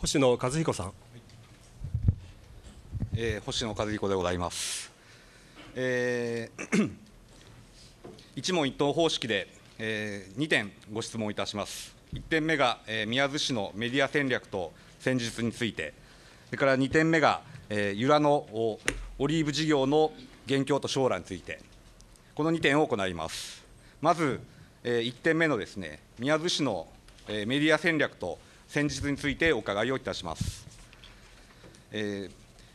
星野和彦さん、えー、星野和彦でございます、えー、一問一答方式で、えー、2点ご質問いたします1点目が、えー、宮津市のメディア戦略と戦術についてそれから2点目が、えー、由良のオリーブ事業の現況と将来についてこの2点を行いますまず、えー、1点目のですね宮津市の、えー、メディア戦略と戦術についてお伺いをいたします。えー、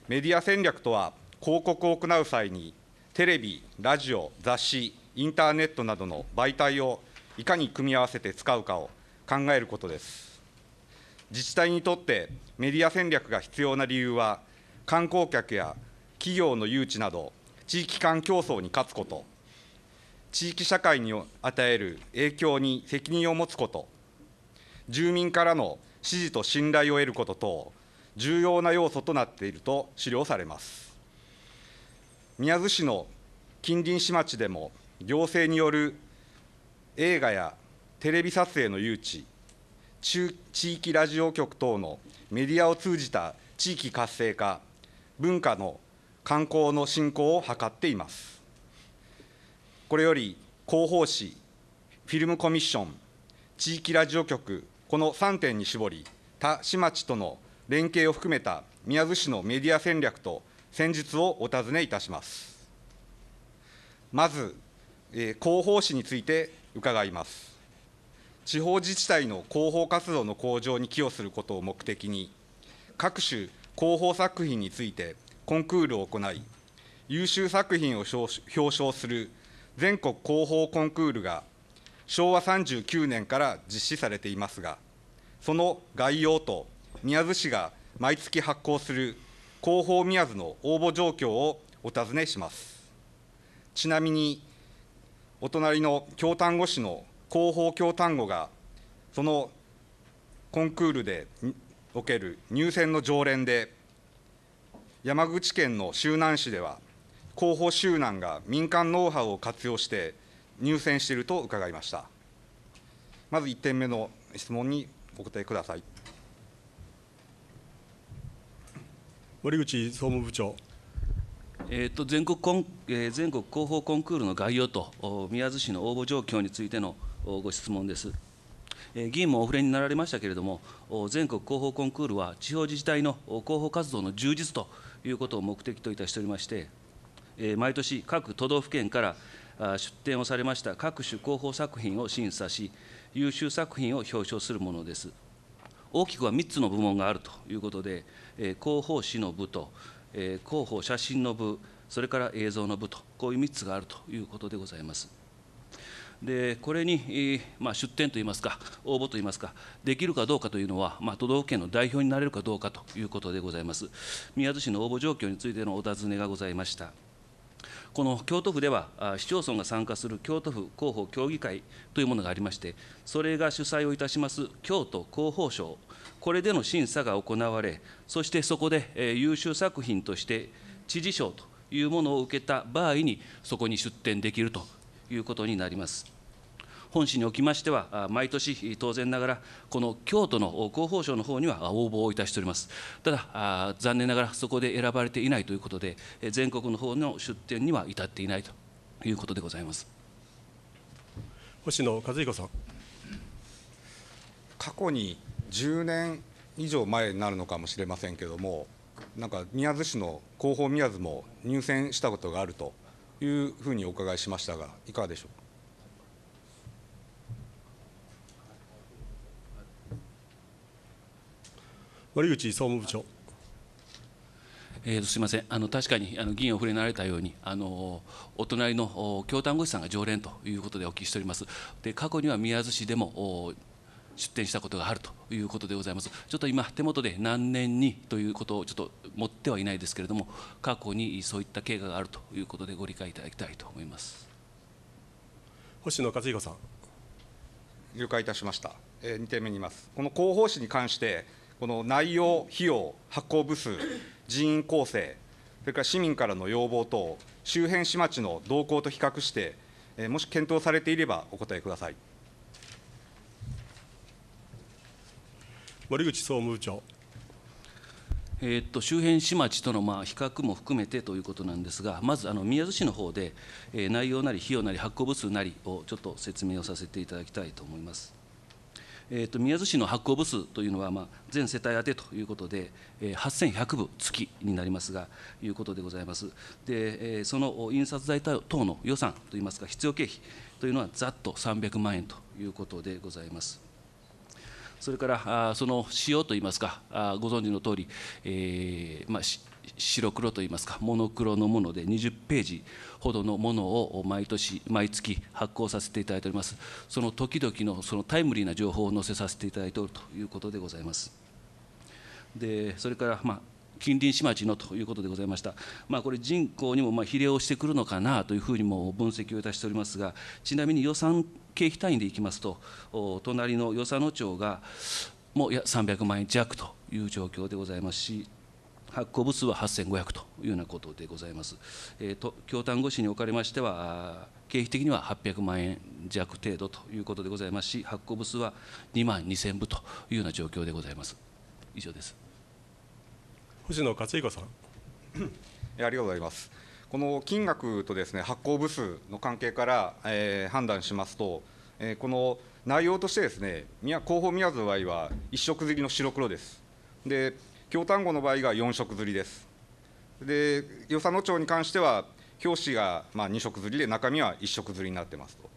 メディア戦略とは、広告を行う際に、テレビ、ラジオ、雑誌、インターネットなどの媒体をいかに組み合わせて使うかを考えることです。自治体にとってメディア戦略が必要な理由は、観光客や企業の誘致など、地域間競争に勝つこと、地域社会に与える影響に責任を持つこと、住民からの支持と信頼を得ること等、重要な要素となっていると資料されます。宮津市の近隣市町でも、行政による映画やテレビ撮影の誘致、中地域ラジオ局等のメディアを通じた地域活性化、文化の観光の振興を図っています。これより広報誌、フィルムコミッション、地域ラジオ局、この3点に絞り、他市町との連携を含めた宮津市のメディア戦略と戦術をお尋ねいたします。まず、えー、広報誌について伺います。地方自治体の広報活動の向上に寄与することを目的に、各種広報作品についてコンクールを行い、優秀作品を表彰する全国広報コンクールが昭和39年から実施されていますが、その概要と宮津市が毎月発行する広報宮津の応募状況をお尋ねします。ちなみに、お隣の京丹後市の広報京丹後が、そのコンクールでおける入選の常連で、山口県の周南市では、広報周南が民間ノウハウを活用して、入選していると伺いました。まず1点目の質問にお答えください。森口総務部長。えーと、全国コン、えー、全国広報コンクールの概要と宮津市の応募状況についてのご質問です。えー、議員もお触れになられましたけれども、全国広報コンクールは地方自治体の広報活動の充実ということを目的といたしておりまして、えー、毎年各都道府県から出展をされました各種広報作品を審査し、優秀作品を表彰するものです。大きくは3つの部門があるということで、広報誌の部と、広報写真の部、それから映像の部と、こういう3つがあるということでございます。でこれに、まあ、出展といいますか、応募といいますか、できるかどうかというのは、まあ、都道府県の代表になれるかどうかということでございます。宮津市の応募状況についてのお尋ねがございました。この京都府では市町村が参加する京都府広報協議会というものがありまして、それが主催をいたします京都広報賞、これでの審査が行われ、そしてそこで優秀作品として知事賞というものを受けた場合に、そこに出展できるということになります。本市におきましては、毎年、当然ながら、この京都の広報省の方には応募をいたしております。ただ、残念ながらそこで選ばれていないということで、全国の方の出展には至っていないということでございます。星野和彦さん。過去に10年以上前になるのかもしれませんけれども、なんか宮津市の広報宮津も入選したことがあるというふうにお伺いしましたが、いかがでしょう森口総務部長。えー、すみませんあの確かにあの議員を触れられたように、あのお隣の京丹後市さんが常連ということでお聞きしております、で過去には宮津市でも出展したことがあるということでございます、ちょっと今、手元で何年にということをちょっと持ってはいないですけれども、過去にそういった経過があるということで、ご理解いただきたいと思います星野克彦さん。了解いたしました、えー、2点目にいます。この広報誌に関してこの内容、費用、発行部数、人員構成、それから市民からの要望等、周辺市町の動向と比較して、もし検討されていればお答えください。森口総務部長。えー、っと周辺市町とのまあ比較も含めてということなんですが、まずあの宮津市の方で、え内容なり費用なり発行部数なりをちょっと説明をさせていただきたいと思います。えーと、宮津市の発行部数というのは、まあ、全世帯宛てということで、えー、8100部月になりますが、いうことでございます。で、えー、その印刷代等の予算といいますか、必要経費というのは、ざっと300万円ということでございます。それから、その仕様といいますか、ご存知の通り、えーまあ、白黒といいますか、モノクロのもので20ページほどのものを毎年、毎月発行させていただいております、その時々のそのタイムリーな情報を載せさせていただいておるということでございます。でそれから、まあ近隣市町のということでございました、まあ、これ、人口にもま比例をしてくるのかなというふうにも分析をいたしておりますが、ちなみに予算経費単位でいきますと、隣の与謝野町がもう300万円弱という状況でございますし、発行部数は8500というようなことでございます。えー、と京丹後市におかれましては、経費的には800万円弱程度ということでございますし、発行部数は2万2000部というような状況でございます。以上です。星野勝彦さん。ありがとうございます。この金額とですね発行部数の関係から、えー、判断しますと、えー、この内容としてですね、広報宮津場合は一色好りの白黒です。で京丹後の場合が4色刷りです。で、与謝野町に関しては、表紙がまあ2色刷りで、中身は1色刷りになってますと。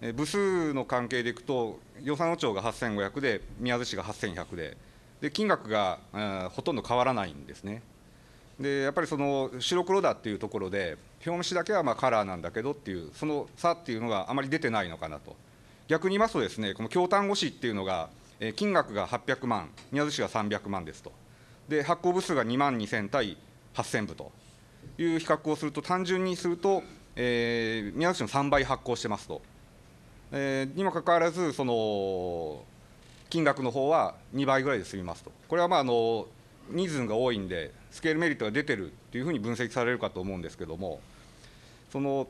え部数の関係でいくと、与謝野町が8500で、宮津市が8100で、で金額が、ほとんど変わらないんですね。でやっぱりその白黒だっていうところで、表紙だけはまあカラーなんだけどっていう、その差っていうのがあまり出てないのかなと、逆に言いますと、ですねこの京丹後市っていうのが、え金額が800万、宮津市が300万ですと。で発行部数が2万2000対8000部という比較をすると、単純にすると、えー、宮崎市の3倍発行してますと、えー、にもかかわらず、その金額の方は2倍ぐらいで済みますと、これはまああの人数が多いんで、スケールメリットが出てるというふうに分析されるかと思うんですけども、その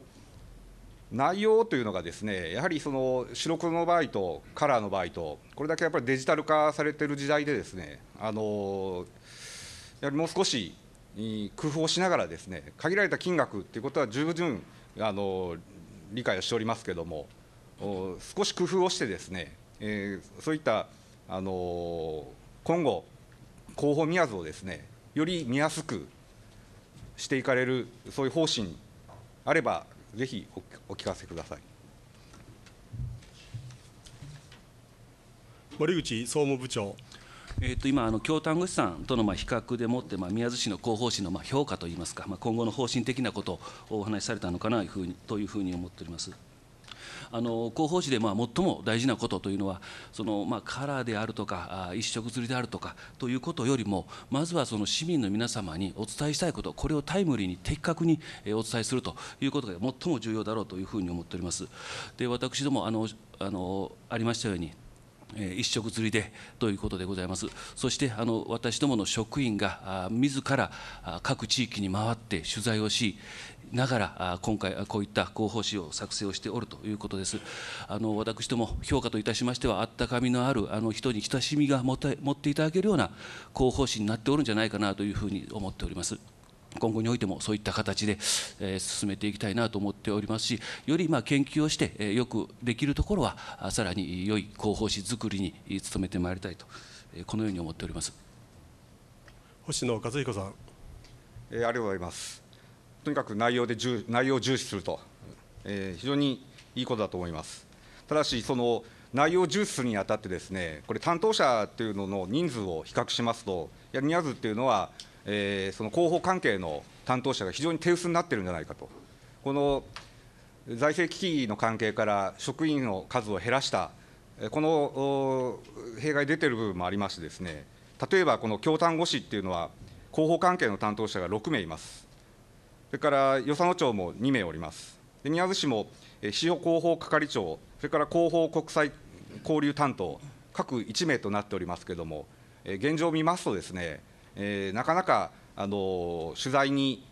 内容というのがですねやはりその白黒の場合とカラーの場合とこれだけやっぱりデジタル化されてる時代でですねあのやはりもう少し工夫をしながらですね、限られた金額ということは十分あの理解をしておりますけれども、少し工夫をしてですね、えー、そういったあの今後、候補宮津をですね、より見やすくしていかれる、そういう方針あれば、ぜひお聞かせください。森口総務部長。えー、と今あの、京丹市さんとのまあ比較でもって、ま宮津市の広報誌のまあ評価といいますか、まあ、今後の方針的なことをお話しされたのかなというふうにというふうに思っております。あの広報誌でまあ最も大事なことというのはそのまあカラーであるとか一色釣りであるとかということよりもまずはその市民の皆様にお伝えしたいことこれをタイムリーに的確にお伝えするということが最も重要だろうというふうに思っております。で私どもあのあのありましたように一食釣りでということでございます。そしてあの私どもの職員が自ら各地域に回って取材をしながら今回こういった広報誌を作成をしておるということです。あの私ども評価といたしましてはあったかみのあるあの人に親しみが持っていただけるような広報誌になっておるんじゃないかなというふうに思っております。今後においてもそういった形で、え進めていきたいなと思っておりますしよりまあ研究をして、えよくできるところはさらに良い広報誌作りに努めてまいりたいと、えこのように思っております星野和彦さん、えー、ありがとうございますとにかく内容で重内容を重視すると、えー、非常にいいことだと思いますただしその内容を重視するにあたってですねこれ担当者というのの人数を比較しますとやニにズっていうのはえー、その広報関係の担当者が非常に手薄になってるんじゃないかと、この財政危機の関係から職員の数を減らした、この弊害出てる部分もありましてですね、例えばこの京丹後市っていうのは、広報関係の担当者が6名います、それから与謝野町も2名おります、で宮津市も市保広報係長、それから広報国際交流担当、各1名となっておりますけれども、現状を見ますとですね、えー、なかなか、あの取材に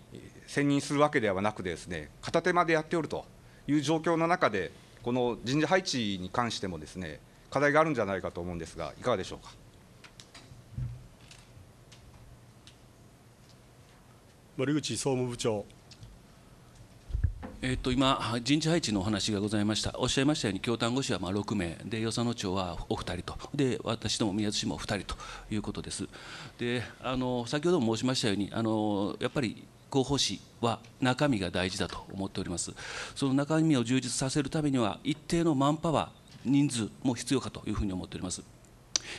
専任するわけではなくですね片手間でやっておるという状況の中で、この人事配置に関してもですね課題があるんじゃないかと思うんですが、いかがでしょうか。森口総務部長えー、と今、人事配置のお話がございました、おっしゃいましたように、京丹後市はまあ6名で、与謝野町はお2人と、で私ども宮津市も2人ということです。であの先ほども申しましたようにあのやっぱり広報誌は中身が大事だと思っております。その中身を充実させるためには、一定のマンパワー、人数も必要かというふうに思っております。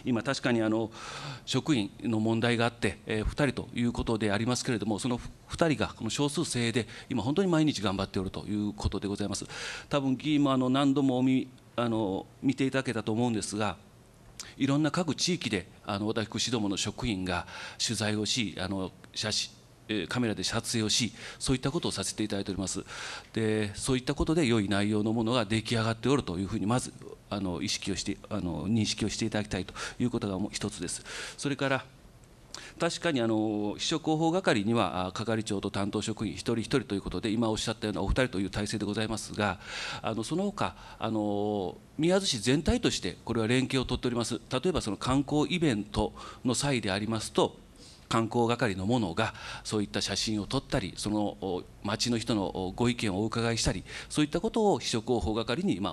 今、確かにあの職員の問題があって、えー、2人ということでありますけれども、その2人がこの少数精鋭で、今、本当に毎日頑張っておるということでございます。多分議員もあの何度もあの見ていただけたと思うんですが、いろんな各地域であの私、指導もの職員が取材をし、あの写真カメラで撮影をしそういったことをさせていただいておりますでそういったことで良い内容のものが出来上がっておるというふうにまずあの意識をしてあの認識をしていただきたいということが一つですそれから確かにあの秘書広報係には係長と担当職員一人一人ということで今おっしゃったようなお二人という体制でございますがあのその他あの宮津市全体としてこれは連携を取っております例えばその観光イベントの際でありますと観光係の者がそういった写真を撮ったりその町の人のご意見をお伺いしたりそういったことを秘書広報係に伝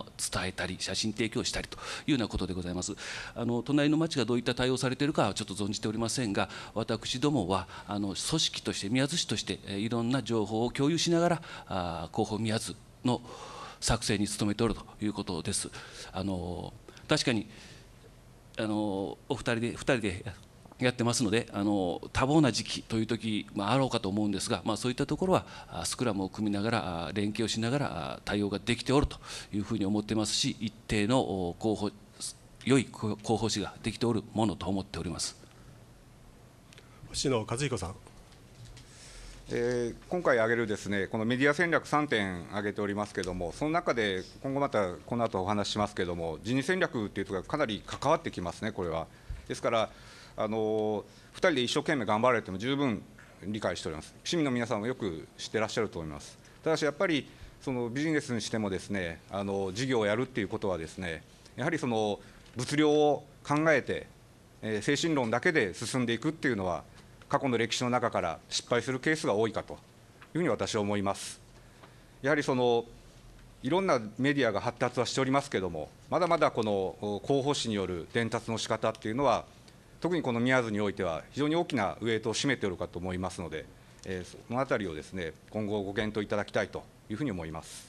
えたり写真提供したりというようなことでございますあの隣の町がどういった対応されているかはちょっと存じておりませんが私どもはあの組織として宮津市としていろんな情報を共有しながら広報宮津の作成に努めておるということです。あの確かにあのお二人で二人でやってますのであの多忙な時期という時、まあ、あろうかと思うんですが、まあ、そういったところはスクラムを組みながら連携をしながら対応ができておるというふうに思ってますし一定の候補良い候補士ができておるものと思っております星野和彦さん。えー、今回挙げるですねこのメディア戦略3点挙げておりますけれども、その中で今後またこの後お話ししますけれども、人事戦略というところがかなり関わってきますね、これは。ですから、あの2人で一生懸命頑張られても十分理解しております、市民の皆さんもよく知ってらっしゃると思います。ただしやっぱりそのビジネスにしてもですねあの事業をやるっていうことはですねやはりその物量を考えて、え精神論だけで進んでいくっていうのは過去の歴史の中から失敗するケースが多いかというふうに私は思います。やはりそのいろんなメディアが発達はしておりますけれども、まだまだこの広報誌による伝達の仕方っていうのは、特にこの宮津においては、非常に大きなウエイトを占めておるかと思いますので、えー、そのあたりをですね今後、ご検討いただきたいというふうに思います。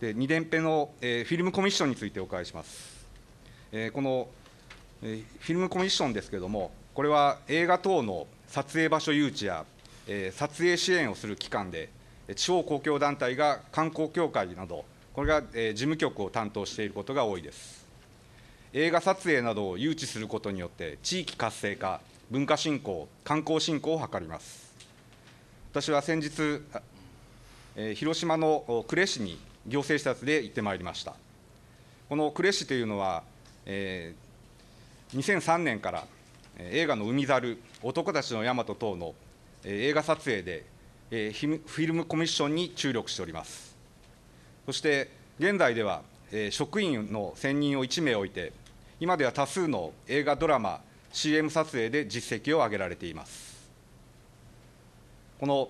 で2年目の、えー、フィルムコミッションについてお伺いします。えー、この、えー、フィルムコミッションですけれども、これは映画等の撮影場所誘致や、えー、撮影支援をする機関で、地方公共団体が観光協会など、これが、えー、事務局を担当していることが多いです。映画撮影などを誘致することによって地域活性化文化振興観光振興を図ります私は先日、え広島の呉市に行政視察で行ってまいりましたこの呉市というのは、え2003年から映画の「海猿男たちの大和」等の映画撮影でフィルムコミッションに注力しておりますそして現在ではえー、職員の専任を1名置いて、今では多数の映画、ドラマ、CM 撮影で実績を上げられています。この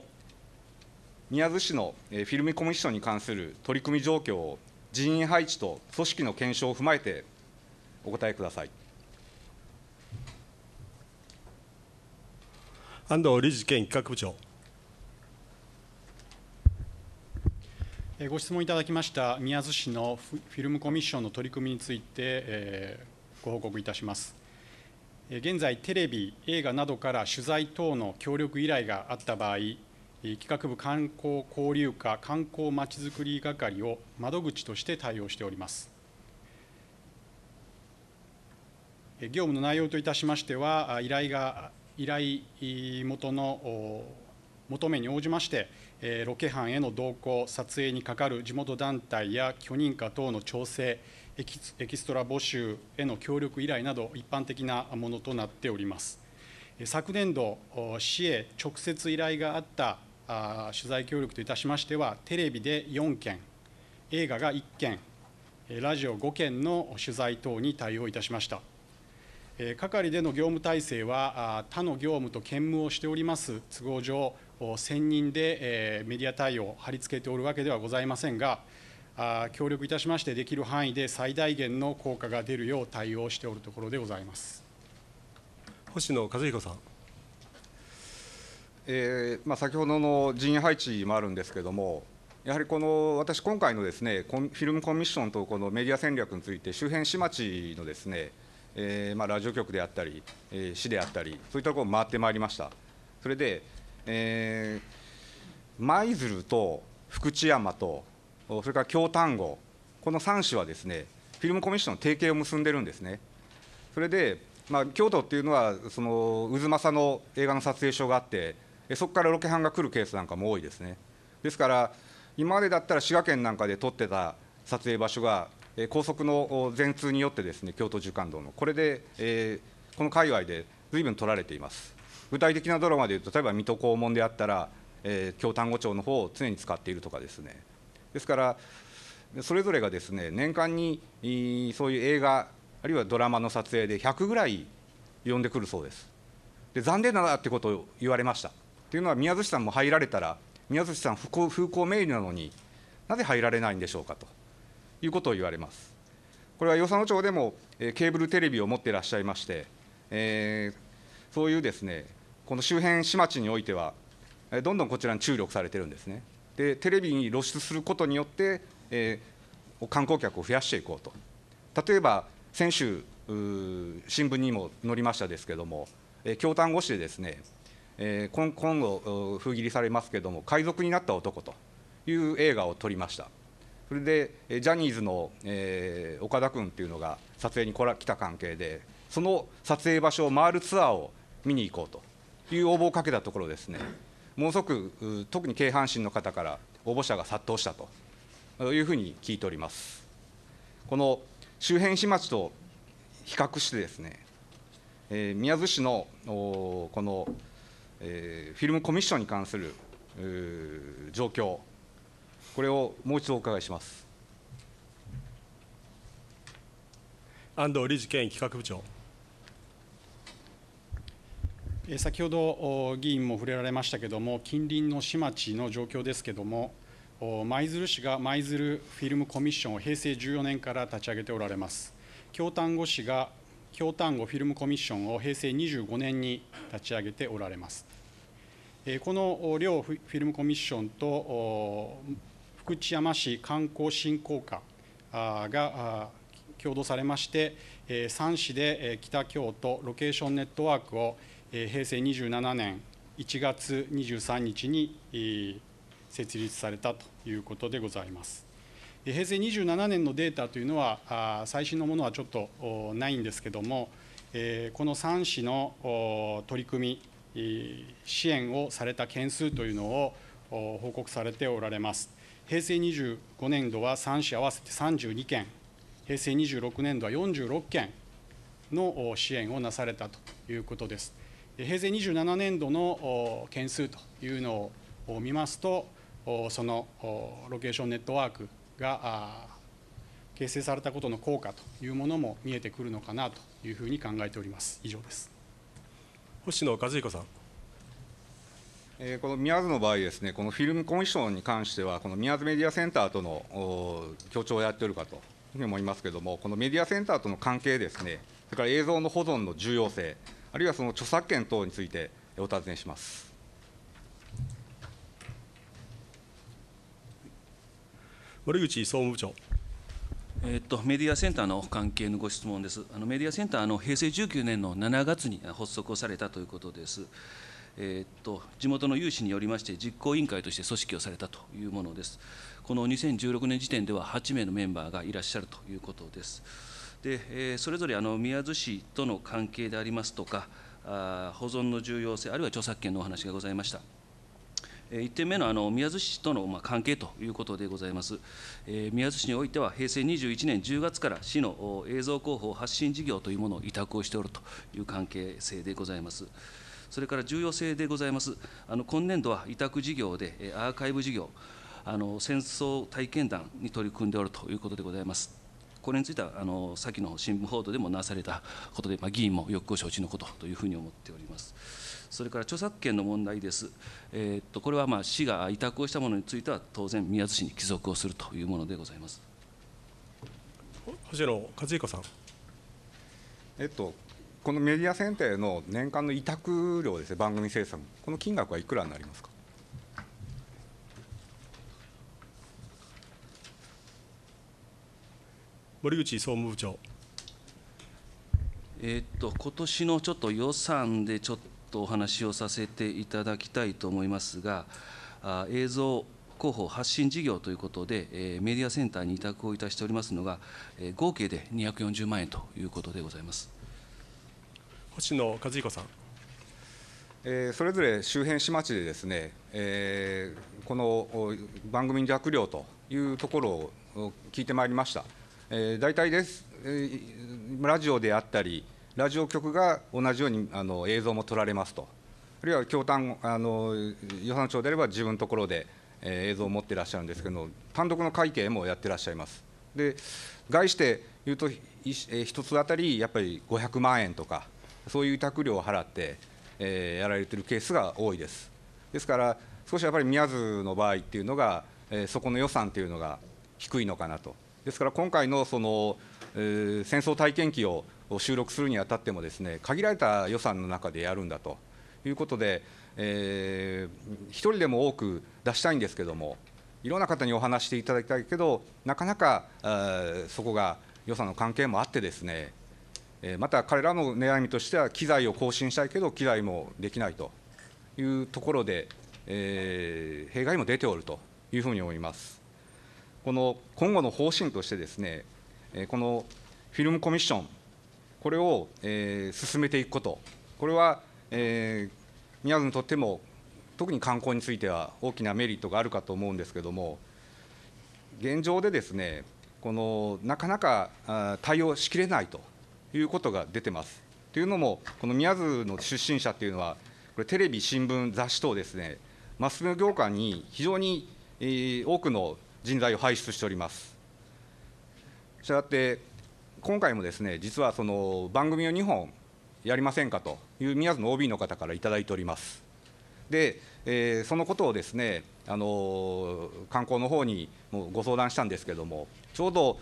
宮津市のフィルムコミッションに関する取り組み状況を人員配置と組織の検証を踏まえてお答えください。安藤理事兼企画部長。ご質問いただきました宮津市のフィルムコミッションの取り組みについてご報告いたします。現在、テレビ、映画などから取材等の協力依頼があった場合、企画部観光交流課観光まちづくり係を窓口として対応しております。業務の内容といたしましては、依頼が依頼元の求めに応じまして、ロケ班への同行、撮影にかかる地元団体や許認可等の調整エキ、ストラ募集への協力依頼など、一般的なものとなっております。昨年度、市へ直接依頼があった取材協力といたしましては、テレビで4件、映画が1件、ラジオ5件の取材等に対応いたしました。係での業務体制は他の業務と兼務をしております都合上、専任でメディア対応を貼り付けておるわけではございませんが、協力いたしまして、できる範囲で最大限の効果が出るよう対応しておるところでございます星野和彦さん。えーまあ、先ほどの人員配置もあるんですけれども、やはりこの私、今回のですねフィルムコミッションとこのメディア戦略について、周辺市町のですねえー、まあ、ラジオ局であったり、えー、市であったり、そういったところを回ってまいりました、それで、えー、舞鶴と福知山と、それから京丹後、この3市はですねフィルムコミッションの提携を結んでるんですね。それでまあ、京都っていうのはその渦政の映画の撮影所があってそこからロケハンが来るケースなんかも多いですねですから今までだったら滋賀県なんかで撮ってた撮影場所が高速の全通によってですね京都縦貫道の、これで、えー、この界隈でずいぶん取られています。具体的なドラマでいうと、例えば水戸黄門であったら、えー、京丹後町の方を常に使っているとかですね。ですからそれぞれがですね年間にそういう映画あるいはドラマの撮影で100ぐらい呼んでくるそうですで残念だなってことを言われましたというのは宮寿さんも入られたら宮寿さん風光明媚なのになぜ入られないんでしょうかということを言われます。これは与謝野町でも、えー、ケーブルテレビを持っていらっしゃいまして、えー、そういうですねこの周辺市町においては、えー、どんどんこちらに注力されてるんですね。でテレビに露出することによって、えー、観光客を増やしていこうと。例えば先週新聞にも載りましたですけれども、え京丹後市でですね、え今後封切りされますけれども海賊になった男という映画を撮りました。それでジャニーズの、えー、岡田君っていうのが撮影に来ら来た関係で、その撮影場所を回るツアーを見に行こうという応募をかけたところ、ですねものすごく特に京阪神の方から応募者が殺到したというふうに聞いております。この周辺市町と比較してですね、えー、宮津市のこの、えー、フィルムコミッションに関する状況これをもう一度お伺いします安藤理事兼企画部長。先ほど議員も触れられましたけれども、近隣の市町の状況ですけれども、舞鶴市が舞鶴フィルムコミッションを平成14年から立ち上げておられます。京丹後市が京丹後フィルムコミッションを平成25年に立ち上げておられます。この両フィルムコミッションと福知山市観光振興課が共同されまして、3市で北京都ロケーションネットワークを平成27年1月23日に設立されたということでございます。平成27年のデータというのは、最新のものはちょっとないんですけども、この3市の取り組み、支援をされた件数というのを報告されておられます。平成25年度は3市合わせて32件、平成26年度は46件の支援をなされたということです。平成27年度の件数というのを見ますと、そのロケーションネットワークが形成されたことの効果というものも見えてくるのかなというふうに考えております。以上です星野和彦さんえー、この宮津の場合ですね、このフィルムコミッションに関しては、この宮津メディアセンターとの協調をやっておるかと思いますけれども、このメディアセンターとの関係ですね、それから映像の保存の重要性、あるいはその著作権等についてお尋ねします。森口総務部長。えっと、メディアセンターの関係のご質問です。あのメディアセンターの平成19年の7月に発足をされたということです。えっと地元の有志によりまして実行委員会として組織をされたというものです。この2016年時点では8名のメンバーがいらっしゃるということです。で、えー、それぞれあの宮津市との関係でありますとか、あ保存の重要性、あるいは著作権のお話がございました。1点目のあの宮津市とのま関係ということでございます、え宮津市においては、平成21年10月から市の映像広報発信事業というものを委託をしておるという関係性でございます。それから重要性でございます、あの今年度は委託事業で、アーカイブ事業、あの戦争体験談に取り組んでおるということでございます。これについては、あの先の新聞報道でもなされたことで、まあ、議員もよくご承知のことというふうに思っております。それから著作権の問題です。えー、っとこれはまあ市が委託をしたものについては、当然、宮津市に帰属をするというものでございます。星野和彦さん。えっと、このメディア選定の年間の委託料ですね、番組制作、この金額はいくらになりますか。森口総務部長。えっと今年のちょっと予算でちょっとお話をさせていただきたいと思いますが、あ映像広報発信事業ということで、えー、メディアセンターに委託をいたしておりますのが、えー、合計で240万円ということでございます。星野和彦さん。えー、それぞれ周辺市町でですね、えー、この番組弱量というところを聞いてまいりました。えー、大体です、えー、ラジオであったり、ラジオ局が同じようにあの映像も撮られますと、あるいは京丹あの予算庁であれば自分のところで、えー、映像を持ってらっしゃるんですけど、単独の会計もやってらっしゃいます。で概して言うと、1つ当たりやっぱり500万円とか、そういう委託料を払って、えー、やられてるケースが多いです。ですから少しやっぱり宮津の場合っていうのが、えー、そこの予算というのが低いのかなと。ですから今回のその、戦争体験記を収録するにあたってもですね限られた予算の中でやるんだということで、えー、1人でも多く出したいんですけどもいろんな方にお話していただきたいけどなかなかそこが予算の関係もあってですねまた彼らの悩みとしては、機材を更新したいけど、機材もできないというところで、えー、弊害も出ておるというふうに思います。この今後の方針としてですね、このフィルムコミッション、これを、えー、進めていくこと、これは、えー、宮津にとっても、特に観光については大きなメリットがあるかと思うんですけれども、現状でですね、このなかなか対応しきれないということが出てます。というのも、この宮津の出身者というのは、これ、テレビ、新聞、雑誌等ですね、マスク業界に非常に、えー、多くの人材を輩出しております。したがって今回もですね実はその番組を2本やりませんかという宮津の OB の方から頂いております。で、えー、そのことをですね、あのー、観光の方にもご相談したんですけれども、ちょうど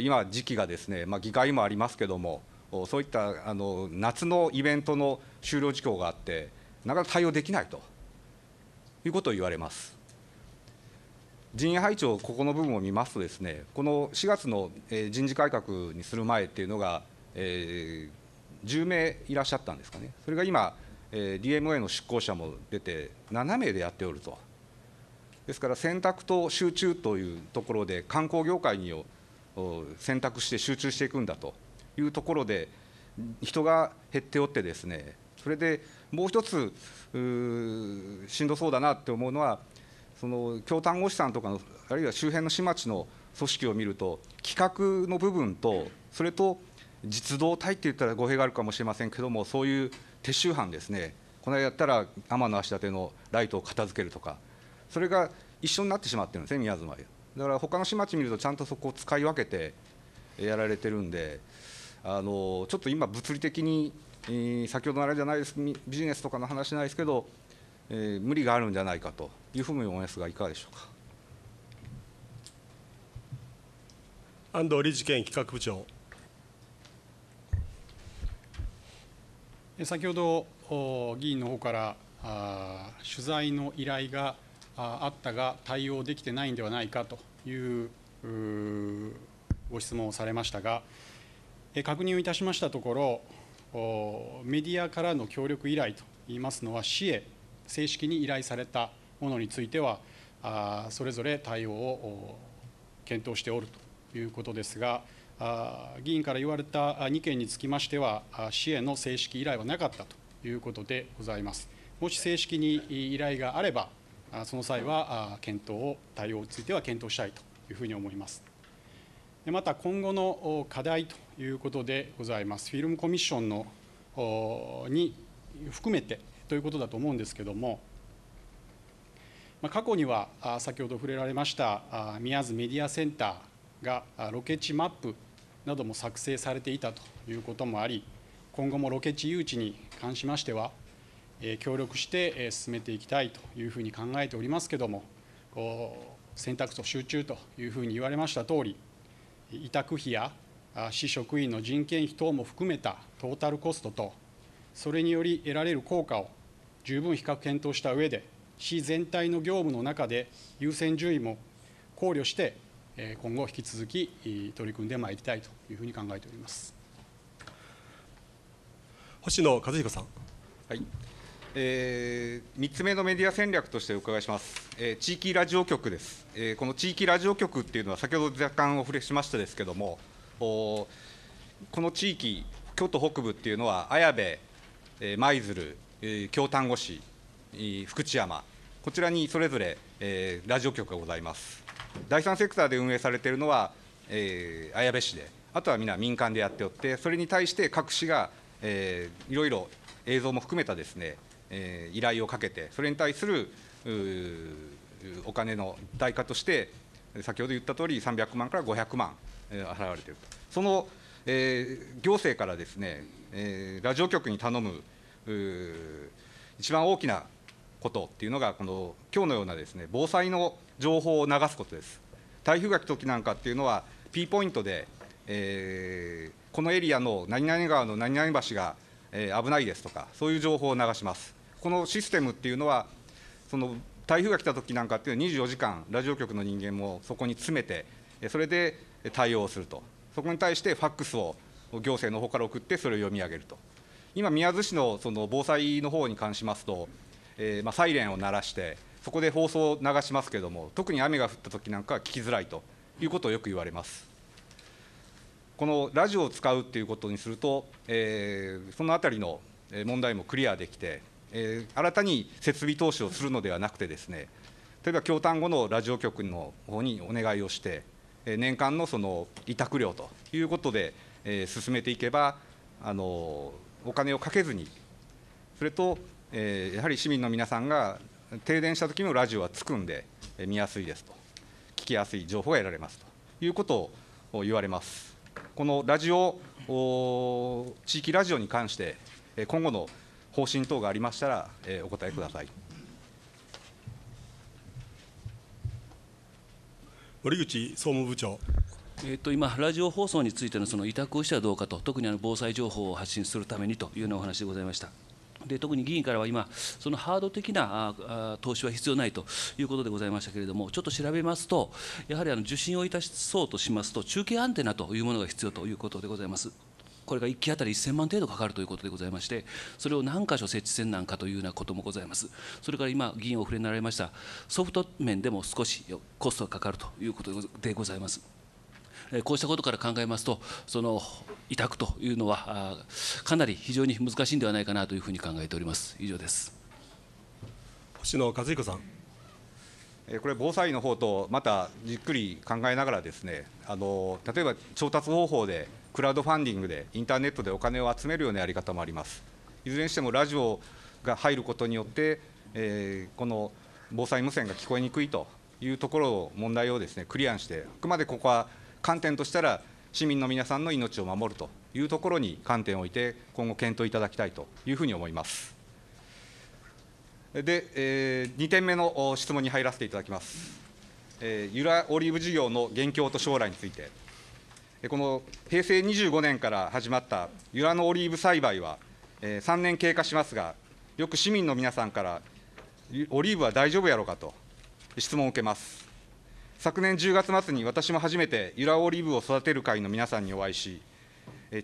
今、時期がですね、まあ、議会もありますけども、そういったあの夏のイベントの終了事項があって、なかなか対応できないということを言われます。人員配置をここの部分を見ますとですね、この4月の人事改革にする前っていうのが、えー、10名いらっしゃったんですかね、それが今、えー、DMA の執行者も出て、7名でやっておると、ですから選択と集中というところで、観光業界に選択して集中していくんだというところで、人が減っておって、ですねそれでもう一つしんどそうだなって思うのは、その京丹後市さんとかの、あるいは周辺の市町の組織を見ると、企画の部分と、それと実動体って言ったら語弊があるかもしれませんけども、そういう撤収班ですね、この間やったら天の足立のライトを片付けるとか、それが一緒になってしまってるんですね、宮妻だから他の市町見るとちゃんとそこを使い分けてやられてるんであのちょっと今物理的に、先ほどのあれじゃないですビジネスとかの話じゃないですけど、えー、無理があるんじゃないかというふうに思いますがいかがでしょうか安藤理事兼企画部長先ほど議員の方から取材の依頼があったが対応できてないんではないかというご質問をされましたが、確認をいたしましたところ、メディアからの協力依頼といいますのは、市へ正式に依頼されたものについては、それぞれ対応を検討しておるということですが、議員から言われた2件につきましては、市への正式依頼はなかったということでございます。もし正式に依頼があればその際は検討を、対応については検討したいというふうに思います。また今後の課題ということでございます、フィルムコミッションのに含めてということだと思うんですけども、過去には先ほど触れられました宮津メディアセンターがロケ地マップなども作成されていたということもあり、今後もロケ地誘致に関しましては、協力して進めていきたいというふうに考えておりますけれども、選択と集中というふうに言われましたとおり、委託費や市職員の人件費等も含めたトータルコストと、それにより得られる効果を十分比較検討した上で、市全体の業務の中で優先順位も考慮して、今後、引き続き取り組んでまいりたいというふうに考えております星野和彦さん。はいえー、3つ目のメディア戦略としてお伺いします、えー、地域ラジオ局です、えー、この地域ラジオ局っていうのは、先ほど若干お触れしましたですけれども、この地域、京都北部っていうのは、綾部、えー、舞鶴、えー、京丹後市、えー、福知山、こちらにそれぞれ、えー、ラジオ局がございます。第三セクターで運営されているのは、えー、綾部市で、あとは皆民間でやっておって、それに対して各市が、えー、いろいろ映像も含めたですねえー、依頼をかけて、それに対するお金の代価として、先ほど言った通り、300万から500万、払われていると、その、えー、行政からですね、えー、ラジオ局に頼む一番大きなことっていうのが、この今日のようなですね防災の情報を流すことです。台風が来た時なんかっていうのは、P ポイントで、えー、このエリアの何々川の何々橋が、えー、危ないですとか、そういう情報を流します。このシステムっていうのは、その台風が来た時なんかっていうのは24時間、ラジオ局の人間もそこに詰めて、それで対応すると、そこに対してファックスを行政の方から送って、それを読み上げると、今、宮津市のその防災の方に関しますと、えー、まあサイレンを鳴らして、そこで放送を流しますけれども、特に雨が降った時なんかは聞きづらいということをよく言われます。このラジオを使うっていうことにすると、えー、そのあたりの問題もクリアできて、えー、新たに設備投資をするのではなくてですね例えば京丹後のラジオ局の方にお願いをして、えー、年間のその委託料ということで、えー、進めていけばあのお金をかけずにそれと、えー、やはり市民の皆さんが停電した時もラジオはつくんで、えー、見やすいですと聞きやすい情報が得られますということを言われます。このラジオ地域ラジオに関して今後の方針等がありましたら、えー、お答えください。森口総務部長。えー、と今、ラジオ放送についてのその委託をしてはどうかと、特にあの防災情報を発信するためにというようなお話でございました。で特に議員からは今、そのハード的な投資は必要ないということでございましたけれども、ちょっと調べますと、やはりあの受信をいたそうとしますと、中継アンテナというものが必要ということでございます。これが1機当たり1000万程度かかるということでございまして、それを何箇所設置せんなんかというようなこともございます、それから今、議員お触れになられました、ソフト面でも少しコストがかかるということでございます。こうしたことから考えますと、その委託というのは、かなり非常に難しいんではないかなというふうに考えております。以上です星野和彦さんこれ、防災の方とまたじっくり考えながら、ですねあの例えば調達方法でクラウドファンディングでインターネットでお金を集めるようなやり方もありますいずれにしてもラジオが入ることによって、えー、この防災無線が聞こえにくいというところを問題をですねクリアしてあくまでここは観点としたら市民の皆さんの命を守るというところに観点を置いて今後検討いただきたいというふうに思いますで、えー、2点目の質問に入らせていただきます、えー、ゆらオリーブ事業の現況と将来についてこの平成25年から始まった由良のオリーブ栽培は、え3年経過しますが、よく市民の皆さんから、オリーブは大丈夫やろうかと質問を受けます。昨年10月末に私も初めて由良オリーブを育てる会の皆さんにお会いし、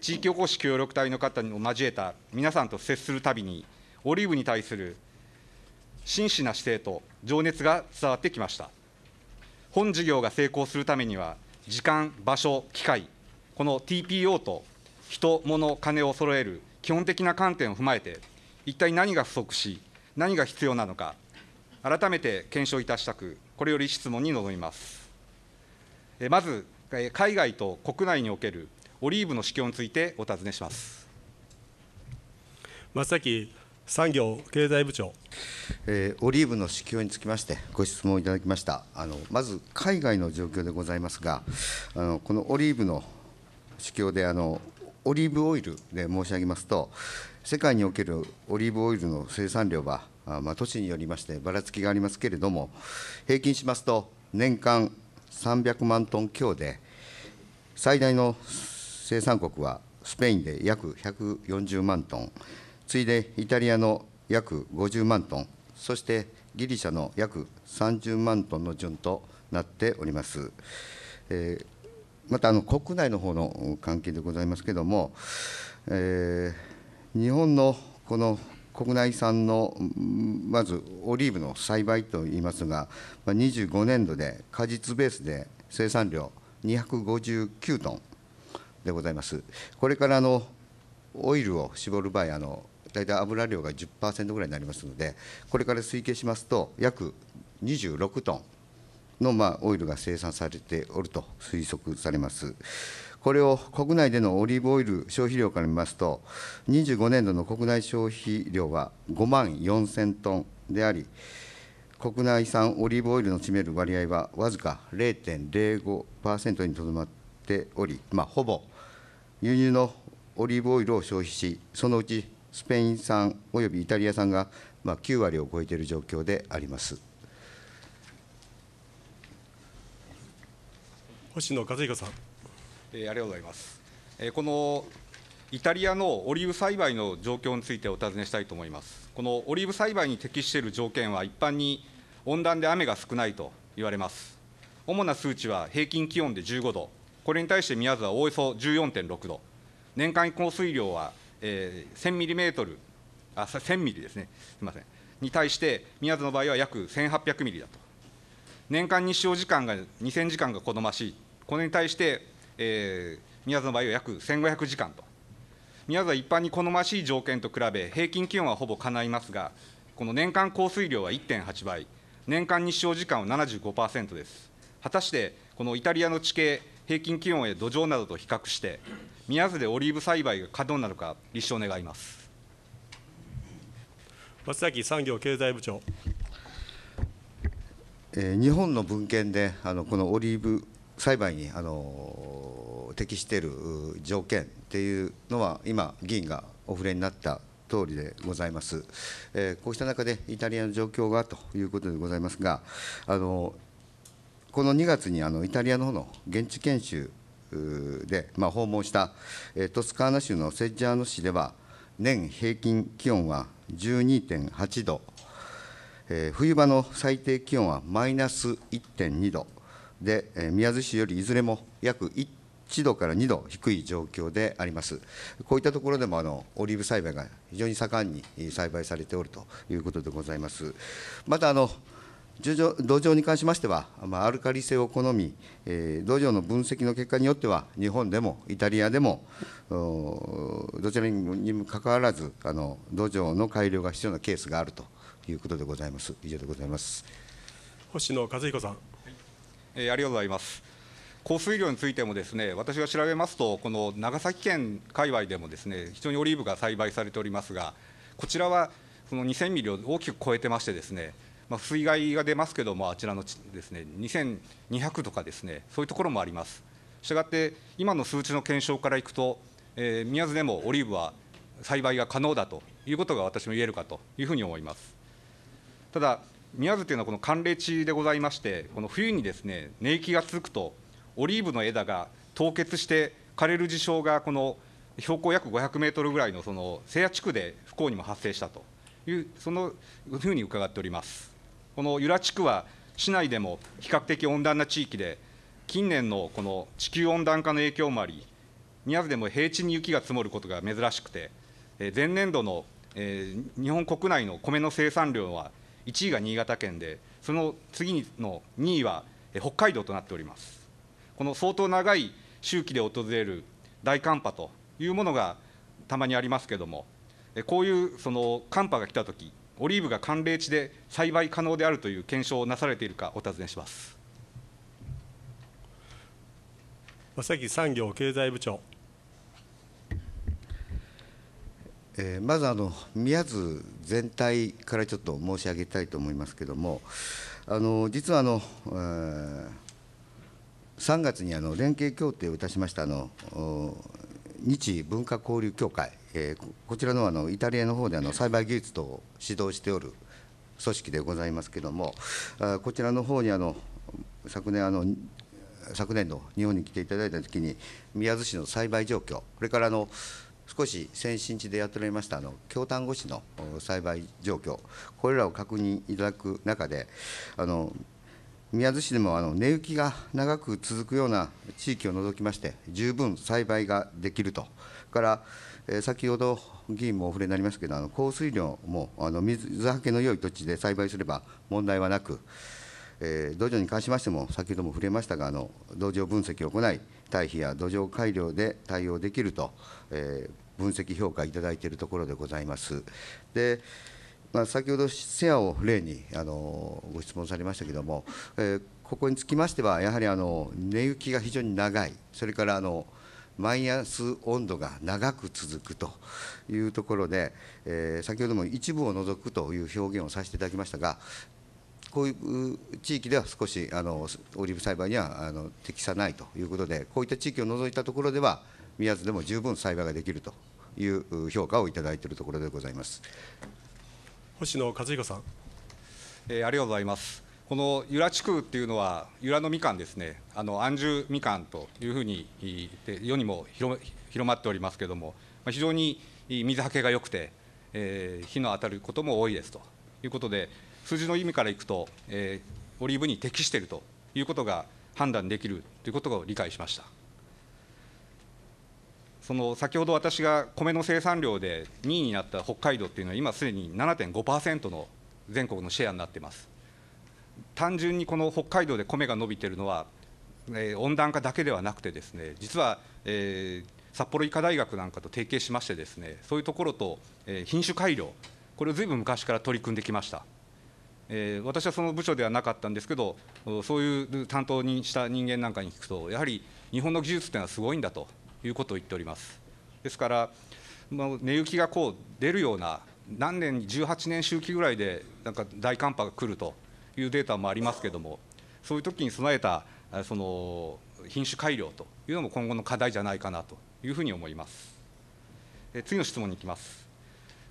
地域おこし協力隊の方を交えた皆さんと接するたびに、オリーブに対する真摯な姿勢と情熱が伝わってきました。本事業が成功するためには、時間、場所、機会、この TPO と人、物、金を揃える基本的な観点を踏まえて、一体何が不足し、何が必要なのか、改めて検証いたしたく、これより質問に臨みます。まず、海外と国内におけるオリーブの市況についてお尋ねします。真っ先産業経済部長、えー、オリーブの支給につきまして、ご質問いただきましたあの、まず海外の状況でございますが、あのこのオリーブの支給であの、オリーブオイルで申し上げますと、世界におけるオリーブオイルの生産量は、あまあ、都市によりましてばらつきがありますけれども、平均しますと、年間300万トン強で、最大の生産国はスペインで約140万トン。次いでイタリアの約50万トン、そしてギリシャの約30万トンの順となっております。えー、またあの国内の方の関係でございますけれども、えー、日本のこの国内産のまずオリーブの栽培といいますが、25年度で果実ベースで生産量259トンでございます。これからのオイルを絞る場合あの大体油量が10%ぐらいになりますので、これから推計しますと、約26トンのまあオイルが生産されておると推測されます。これを国内でのオリーブオイル消費量から見ますと、25年度の国内消費量は5万4000トンであり、国内産オリーブオイルの占める割合はわずか0.05%にとどまっており、まあ、ほぼ輸入のオリーブオイルを消費し、そのうちスペイン産およびイタリア産が、まあ、9割を超えている状況であります。星野和彦さん、えー、ありがとうございます、えー、このイタリアのオリーブ栽培の状況についてお尋ねしたいと思いますこのオリーブ栽培に適している条件は一般に温暖で雨が少ないと言われます主な数値は平均気温で15度これに対して宮津はおおよそ14.6度年間降水量は1000ミリメートル、あ、1000ミリですね、すみません、に対して、宮津の場合は約1800ミリだと。年間日照時間が2000時間が好ましい、これに対して、えー、宮津の場合は約1500時間と。宮津は一般に好ましい条件と比べ、平均気温はほぼかないますが、この年間降水量は1.8倍、年間日照時間は75%です。果たして、このイタリアの地形、平均気温や土壌などと比較して、宮津でオリーブ栽培が可能なのか、立証願います松崎産業経済部長。え日本の文献であのこのオリーブ栽培にあの適している条件っていうのは今議員がお触れになった通りでございます、えー、こうした中でイタリアの状況がということでございますがあのこの2月にあのイタリアの方の現地研修で、まあ、訪問したトスカーナ州のセッジャーノ市では、年平均気温は12.8度、えー、冬場の最低気温はマイナス1.2度で、えー、宮津市よりいずれも約1度から2度低い状況であります。こういったところでもあのオリーブ栽培が非常に盛んに栽培されておるということでございます。またあの土壌に関しましては、まアルカリ性を好み、え土壌の分析の結果によっては、日本でもイタリアでも、どちらにもかかわらずあの、土壌の改良が必要なケースがあるということでございます。以上でございます星野和彦さん、はい、えありがとうございます。降水量についてもですね私が調べますと、この長崎県界隈でもですね非常にオリーブが栽培されておりますが、こちらはその2000ミリを大きく超えてましてですねまあ、水害が出ますけども、あちらのですね2200とかですねそういうところもあります。したがって、今の数値の検証からいくと、えー、宮津でもオリーブは栽培が可能だということが私も言えるかというふうに思います。ただ宮津というのはこの寒冷地でございまして、この冬にですね寝息が続くと、オリーブの枝が凍結して枯れる事象が、この標高約500メートルぐらいのその瀬谷地区で不幸にも発生したという、そのふうに伺っております。この由良地区は市内でも比較的温暖な地域で、近年のこの地球温暖化の影響もあり、宮津でも平地に雪が積もることが珍しくて、前年度の日本国内の米の生産量は1位が新潟県で、その次の2位は北海道となっております。この相当長い周期で訪れる大寒波というものがたまにありますけれども、こういうその寒波が来たとき、オリーブが寒冷地で栽培可能であるという検証をなされているかお尋ねします。正木産業経済部長。えー、まずあの宮津全体からちょっと申し上げたいと思いますけれども、あの実はあの、えー、3月にあの連携協定をいたしましたあの日文化交流協会えー、こちらのあのイタリアの方であの栽培技術等を指導しておる組織でございますけども、あこちらの方にあの昨年あの、昨年度、日本に来ていただいたときに、宮津市の栽培状況、これからあの少し先進地でやっておりましたあの京丹後市の栽培状況、これらを確認いただく中で、あの宮津市でもあの値行きが長く続くような地域を除きまして、十分栽培ができると、から先ほど議員もお触れになりましたけど、降水量もあの水はけの良い土地で栽培すれば問題はなく、えー、土壌に関しましても、先ほども触れましたが、あの土壌分析を行い、堆肥や土壌改良で対応できると、えー、分析、評価いただいているところでございます。でまあ、先ほどシェアを例にあのご質問されましたけれども、えー、ここにつきましては、やはりあの値行きが非常に長い、それからあのマイナス温度が長く続くというところで、えー、先ほども一部を除くという表現をさせていただきましたが、こういう地域では少しあのオリーブ栽培にはあの適さないということで、こういった地域を除いたところでは、宮津でも十分栽培ができるという評価をいただいているところでございます星野和彦さん、えー、ありがとうございます。この由良地区っていうのは、由良のみかんですね、あの安住みかんというふうに世にも広まっておりますけれども、非常に水はけが良くて、えー、火の当たることも多いですということで、数字の意味からいくと、えー、オリーブに適しているということが判断できるということを理解しました。その先ほど私が米の生産量で2位になった北海道っていうのは、今すでに7.5%の全国のシェアになっています。単純にこの北海道で米が伸びてるのは、えー、温暖化だけではなくてですね実は、えー、札幌医科大学なんかと提携しましてですねそういうところと、えー、品種改良これをずいぶん昔から取り組んできました、えー、私はその部署ではなかったんですけどそういう担当にした人間なんかに聞くとやはり日本の技術っていうのはすごいんだということを言っておりますですから、まあ、値行きがこう出るような何年18年周期ぐらいでなんか大寒波が来るというデータもありますけれども、そういう時に備えたその品種改良というのも今後の課題じゃないかなというふうに思います。え次の質問に行きます。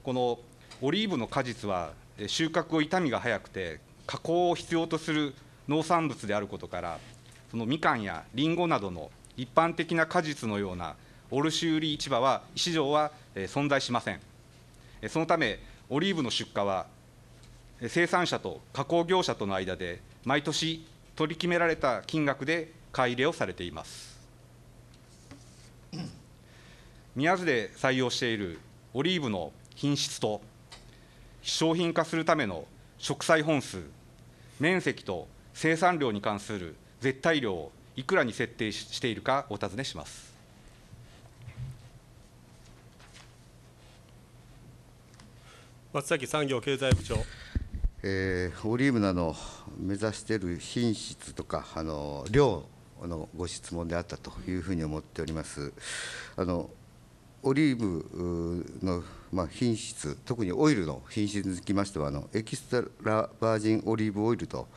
このオリーブの果実は収穫を傷みが早くて加工を必要とする農産物であることからそのみかんやりんごなどの一般的な果実のような卸売市場は市場は存在しませんそのためオリーブの出荷は生産者と加工業者との間で毎年取り決められた金額で買い入れをされています宮津で採用しているオリーブの品質と商品化するための植栽本数面積と生産量に関する絶対量をいくらに設定しているかお尋ねします松崎産業経済部長えー、オリーブなの目指している品質とかあの量のご質問であったというふうに思っております。あのオリーブの、まあ、品質、特にオイルの品質につきましてはあの、エキストラバージンオリーブオイルと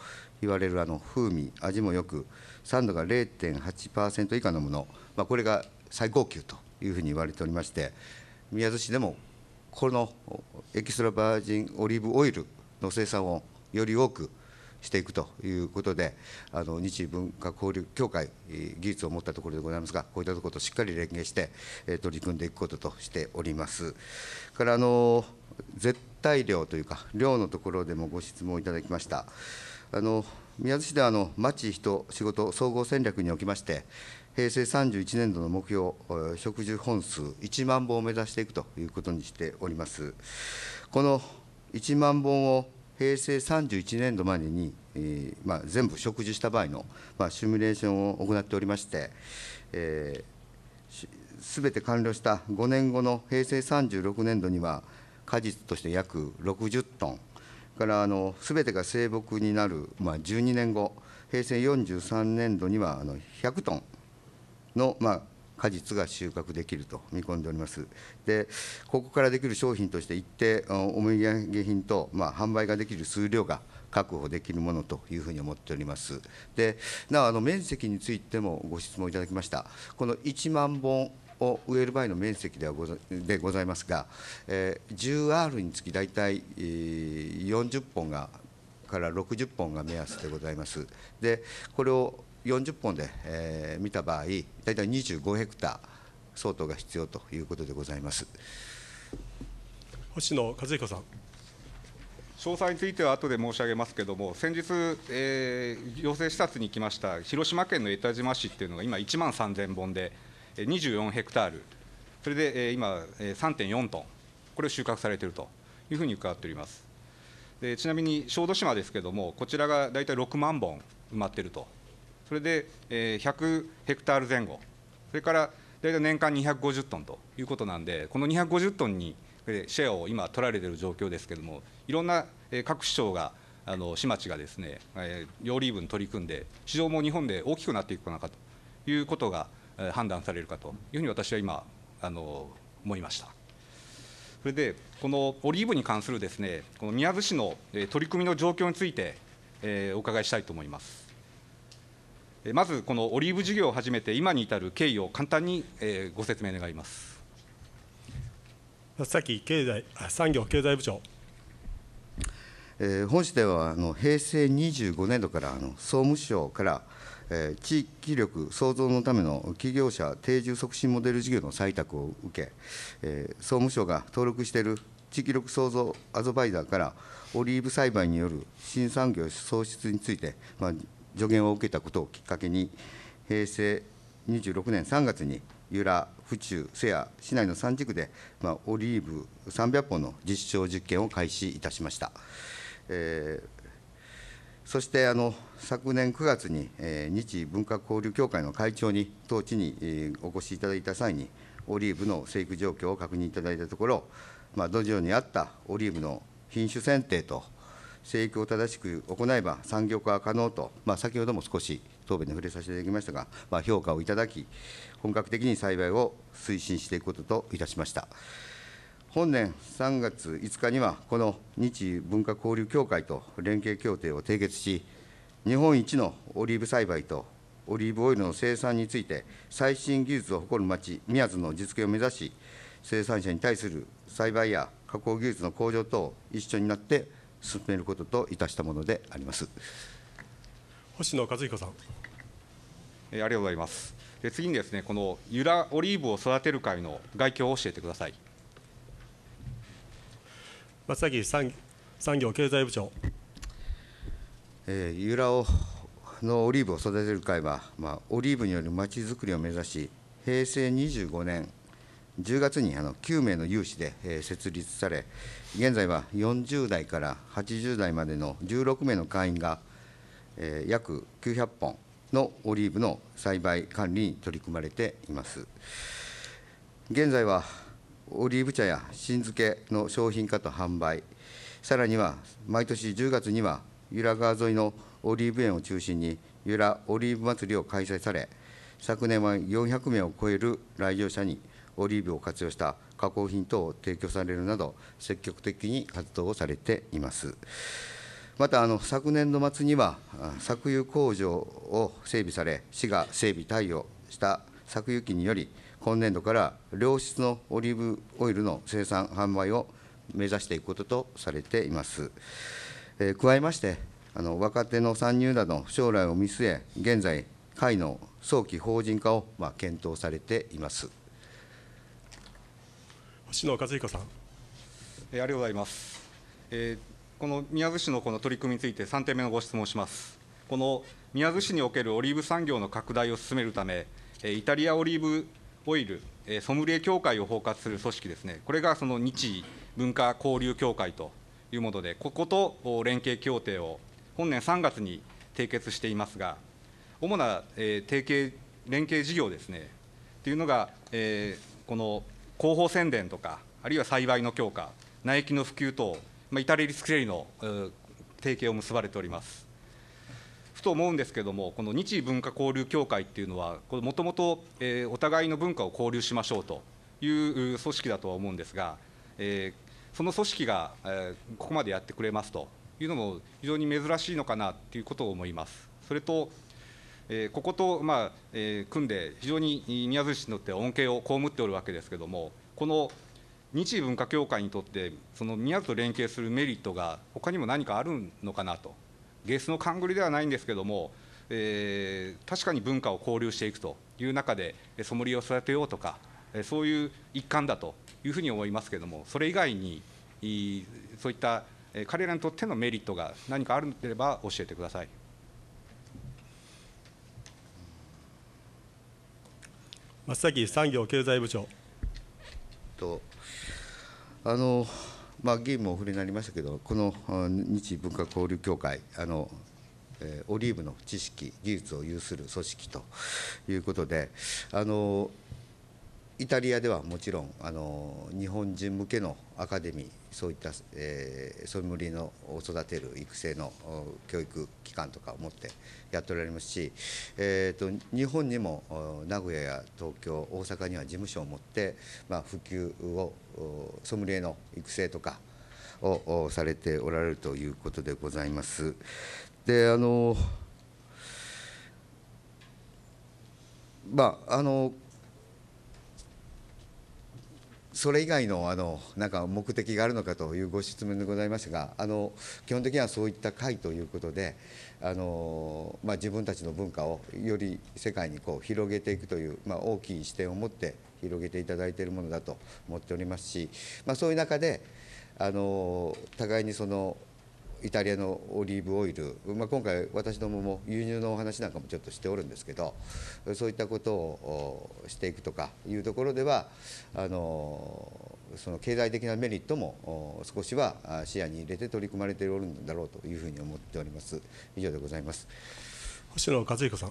言われるあの風味、味もよく、酸度が0.8%以下のもの、まあ、これが最高級というふうに言われておりまして、宮津市でもこのエキストラバージンオリーブオイルの生産をより多くしていくということで、あの日文化交流協会、技術を持ったところでございますが、こういったところとしっかり連携して、え取り組んでいくこととしております。からあの絶対量というか、量のところでもご質問いただきました。あの宮津市ではあの町、人、仕事総合戦略におきまして、平成31年度の目標、植樹本数1万本を目指していくということにしております。この1万本を平成31年度までに、えーまあ、全部植樹した場合の、まあ、シミュレーションを行っておりまして、えー、すべて完了した5年後の平成36年度には、果実として約60トン、からすべてが生木になる、まあ、12年後、平成43年度にはあの100トンの、まあ、果実が収穫できると見込んでおります。で、ここからできる商品として一定お土産品と、まあ、販売ができる数量が確保できるものというふうに思っております。で、なおあの面積についてもご質問いただきました。この1万本を植える場合の面積ではござでございますが、えー、10R につき大体、えー、40本がから60本が目安でございます。でこれを40本で、えー、見た場合大体25ヘクター相当が必要ということでございます星野和彦さん詳細については後で申し上げますけれども、先日、えー、行政視察に来ました広島県の江田島市っていうのが今、1万3000本で、24ヘクタール、それで、え今、3.4トン、これを収穫されているというふうに伺っております。でちなみに小豆島ですけれども、こちらが大体6万本埋まっているとそれで100ヘクタール前後、それから大体年間250トンということなんで、この250トンにシェアを今、取られている状況ですけれども、いろんな各市長が、あの市町がですね、両リーブに取り組んで、市場も日本で大きくなっていくのかということが判断されるかというふうに私は今、あの思いました。それで、このオリーブに関するですね、この宮津市の取り組みの状況について、えー、お伺いしたいと思います。まずこのオリーブ事業を始めて、今に至る経緯を簡単にご説明願いますさき経済産業経済部長。えー、本市ではあの平成25年度からあの総務省から、えー、地域力創造のための企業者定住促進モデル事業の採択を受け、えー、総務省が登録している地域力創造アドバイザーからオリーブ栽培による新産業創出について、まあ、助言を受けたことをきっかけに、平成26年3月に、由良、府中、瀬谷、市内の3地区で、まあ、オリーブ300本の実証実験を開始いたしました。えー、そしてあの昨年9月に、えー、日文化交流協会の会長に当地に、えー、お越しいただいた際に、オリーブの生育状況を確認いただいたところ、まあ、土壌にあったオリーブの品種選定と生育を正しく行えば、産業化は可能と、まあ、先ほども少し答弁で触れさせていただきましたが、まあ、評価をいただき、本格的に栽培を推進していくことといたしました。本年3月5日には、この日文化交流協会と連携協定を締結し、日本一のオリーブ栽培とオリーブオイルの生産について、最新技術を誇る町、宮津の実現を目指し、生産者に対する栽培や加工技術の向上等、一緒になって進めることといたしたものであります星野和彦さん。えありがとうございます。で次にですね、このユラオリーブを育てる会の概況を教えてください。松崎産産業経済部長。えー、ユラオのオリーブを育てる会は、まあ、オリーブによるまちづくりを目指し、平成25年10月にあの9名の有志で、えー、設立され、現在は40代から80代までの16名の会員が、えー、約900本のオリーブの栽培管理に取り組まれています。現在はオリーブ茶や新漬けの商品化と販売、さらには毎年10月には、由良川沿いのオリーブ園を中心に、由良オリーブ祭りを開催され、昨年は400名を超える来場者にオリーブを活用した加工品等を提供されるなど、積極的に活動をされています。またあの昨年度末には、搾油工場を整備され、市が整備対応した搾油機により、今年度から良質のオリーブオイルの生産・販売を目指していくこととされています。えー、加えましてあの、若手の参入など将来を見据え、現在、会の早期法人化を、まあ、検討されています。星野和彦さん、えー、ありがとうございます、えー、この宮津市のこの取り組みについて3点目のご質問しますこの宮津市におけるオリーブ産業の拡大を進めるため、えー、イタリアオリーブオイル、えー、ソムリエ協会を包括する組織ですねこれがその日文化交流協会というものでここと連携協定を本年3月に締結していますが主な、えー、提携連携事業ですねというのが、えー、この広報宣伝とか、あるいは栽培の強化、苗木の普及等、まあ、至れり尽くせりの提携を結ばれております。ふと思うんですけども、この日文化交流協会っていうのは、もともとお互いの文化を交流しましょうという組織だとは思うんですが、えー、その組織が、えー、ここまでやってくれますというのも、非常に珍しいのかなということを思います。それとここと、まあえー、組んで、非常に宮津市にとっては恩恵を被っておるわけですけれども、この日文化協会にとって、その宮津と連携するメリットが、ほかにも何かあるのかなと、ゲスの勘繰りではないんですけれども、えー、確かに文化を交流していくという中で、ソムリエを育てようとか、そういう一環だというふうに思いますけれども、それ以外に、そういった彼らにとってのメリットが何かあるのであれば教えてください。松崎産業経済部長。とあのまあ、議員もお触れになりましたけど、この日文化交流協会、あのえオリーブの知識、技術を有する組織ということで、あのイタリアではもちろんあの日本人向けのアカデミーそういった、えー、ソムリエの育てる育成の教育機関とかを持ってやっておられますし、えーと、と日本にも名古屋や東京大阪には事務所を持って、まあ、普及をソムリエの育成とかをされておられるということでございます。であのまああのそれ以外のあのなんか目的があるのかというご質問でございますがあの基本的にはそういった会ということであの、まあ、自分たちの文化をより世界にこう広げていくという、まあ、大きい視点を持って広げていただいているものだと思っておりますし、まあ、そういう中であの互いにそのイタリアのオリーブオイル、まあ、今回私どもも輸入のお話なんかもちょっとしておるんですけどそういったことをしていくとかいうところではあのその経済的なメリットも少しは視野に入れて取り組まれておるんだろうというふうに思っております以上でございます星野和彦さん、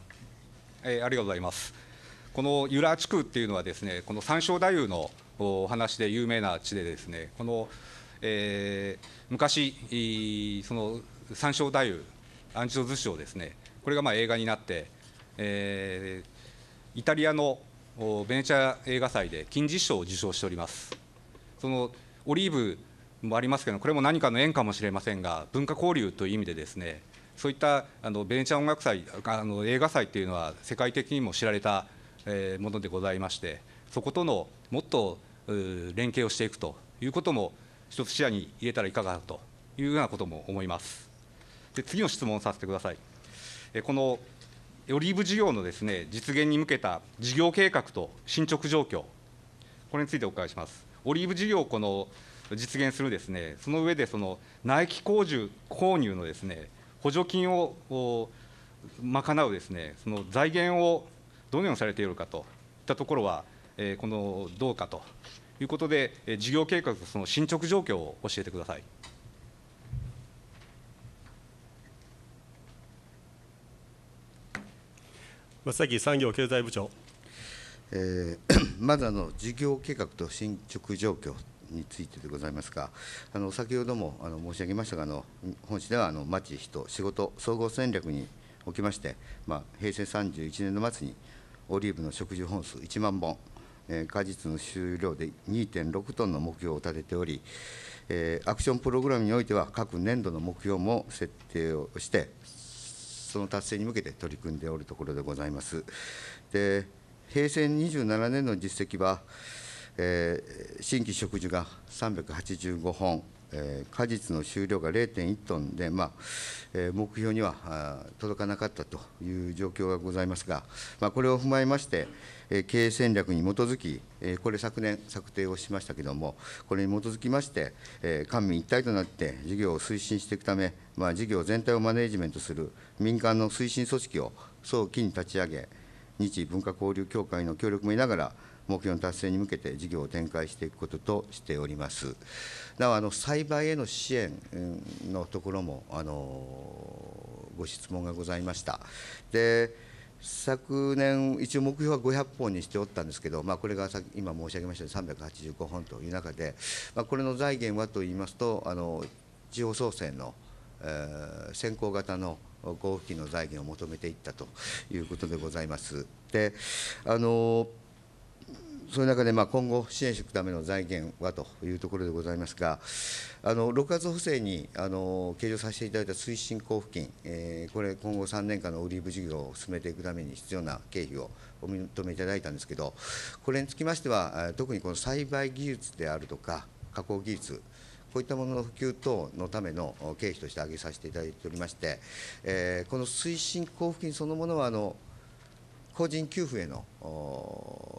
えー、ありがとうございますこのユラ地区っていうのはですねこの山椒太夫のお話で有名な地でですねこのえー、昔、その三章太夫、アンチョズ賞ですね、これがまあ映画になって、えー、イタリアのベネチア映画祭で金字賞を受賞しております。そのオリーブもありますけど、これも何かの縁かもしれませんが、文化交流という意味でですね、そういったあのベネチア音楽祭あの、映画祭というのは世界的にも知られた、えー、ものでございまして、そことのもっと連携をしていくということも一つ視野に入れたらいかがかというようなことも思います。で次の質問させてください。このオリーブ事業のですね実現に向けた事業計画と進捗状況、これについてお伺いします。オリーブ事業この実現するですね、その上でその苗木工事購入のですね補助金を賄うですねその財源をどのようにされているかといったところは、えこのどうかということで、事業計画その進捗状況を教えてください。松崎産業経済部長。えー、まずあの事業計画と進捗状況についてでございますが、あの先ほどもあの申し上げましたが、あの本市ではあの町、人、仕事、総合戦略におきまして、まあ、平成31年の末にオリーブの植樹本数1万本、果実の収量で2.6トンの目標を立てており、アクションプログラムにおいては、各年度の目標も設定をして、その達成に向けて取り組んでおるところでございます。で平成27年の実績は、新規植樹が385本、果実の収量が0.1トンで、まあ目標には届かなかったという状況がございますが、まあ、これを踏まえまして、経営戦略に基づき、これ、昨年策定をしましたけれども、これに基づきまして、官民一体となって事業を推進していくため、まあ、事業全体をマネジメントする民間の推進組織を早期に立ち上げ、日文化交流協会の協力も得ながら、目標の達成に向けて事業を展開していくこととしております。なお、あの栽培への支援のところもあのご質問がございました。で昨年、一応目標は500本にしておったんですけど、まあ、これが今申し上げました385本という中で、まあ、これの財源はといいますと、あの地方創生の、えー、先行型の交付金の財源を求めていったということでございます。であのーその中でまあ今後、支援していくための財源はというところでございますが、あの6月補正にあの計上させていただいた推進交付金、えー、これ、今後3年間のオリーブ事業を進めていくために必要な経費をお認めいただいたんですけど、これにつきましては、特にこの栽培技術であるとか、加工技術、こういったものの普及等のための経費として挙げさせていただいておりまして、えー、この推進交付金そのものはあの、個人給付への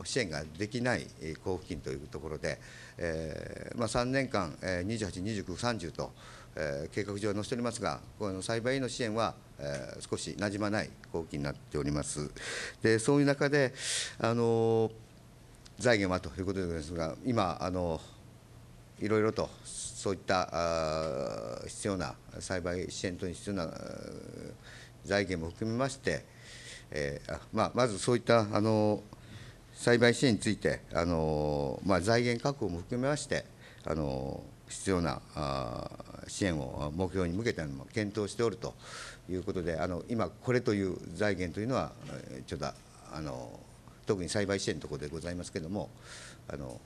支援ができない交付金というところで、えー、まあ、3年間、28、29、30と、えー、計画上載せておりますが、この栽培への支援は、えー、少しなじまない交付金になっております。でそういう中で、あの財源はということですが、今、あのいろいろとそういった必要な栽培支援等に必要な財源も含めまして、まあ、まずそういったあの栽培支援について、あのまあ、財源確保も含めまして、あの必要なあ支援を目標に向けても検討しておるということで、あの今、これという財源というのは、ちょっとあの特に栽培支援のところでございますけれども、あの